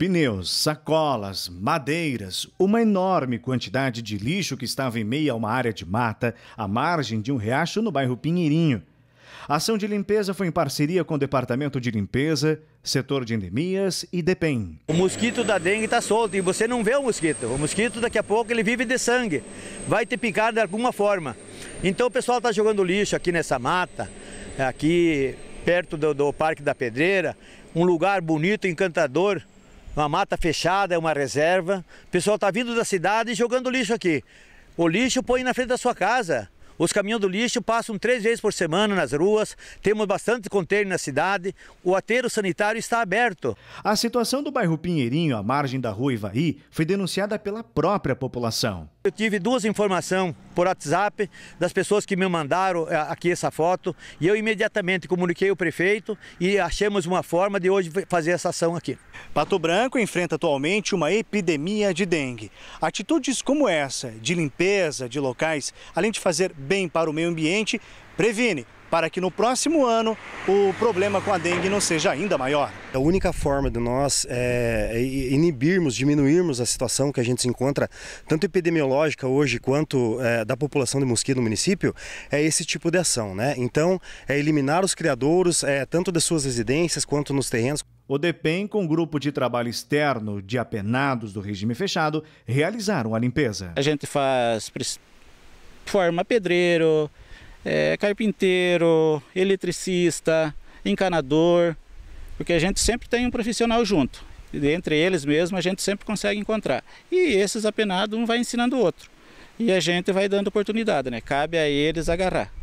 Pneus, sacolas, madeiras, uma enorme quantidade de lixo que estava em meio a uma área de mata, à margem de um riacho no bairro Pinheirinho. A ação de limpeza foi em parceria com o Departamento de Limpeza, Setor de Endemias e DEPEN. O mosquito da dengue está solto e você não vê o mosquito. O mosquito daqui a pouco ele vive de sangue, vai te picar de alguma forma. Então o pessoal está jogando lixo aqui nessa mata, aqui perto do, do Parque da Pedreira, um lugar bonito, encantador, uma mata fechada, é uma reserva. O pessoal está vindo da cidade jogando lixo aqui. O lixo põe na frente da sua casa. Os caminhões do lixo passam três vezes por semana nas ruas, temos bastante contêiner na cidade, o aterro sanitário está aberto. A situação do bairro Pinheirinho, à margem da rua Ivaí, foi denunciada pela própria população. Eu tive duas informações por WhatsApp das pessoas que me mandaram eh, aqui essa foto e eu imediatamente comuniquei o prefeito e achamos uma forma de hoje fazer essa ação aqui. Pato Branco enfrenta atualmente uma epidemia de dengue. Atitudes como essa, de limpeza de locais, além de fazer bem para o meio ambiente, previne para que no próximo ano o problema com a dengue não seja ainda maior. A única forma de nós é, é, inibirmos, diminuirmos a situação que a gente se encontra, tanto epidemiológica hoje quanto é, da população de mosquito no município, é esse tipo de ação. Né? Então, é eliminar os criadouros, é, tanto das suas residências quanto nos terrenos. O DEPEN, com um grupo de trabalho externo de apenados do regime fechado, realizaram a limpeza. A gente faz forma pedreiro, é, carpinteiro, eletricista, encanador, porque a gente sempre tem um profissional junto. E entre eles mesmo a gente sempre consegue encontrar. E esses apenados, um vai ensinando o outro. E a gente vai dando oportunidade, né? Cabe a eles agarrar.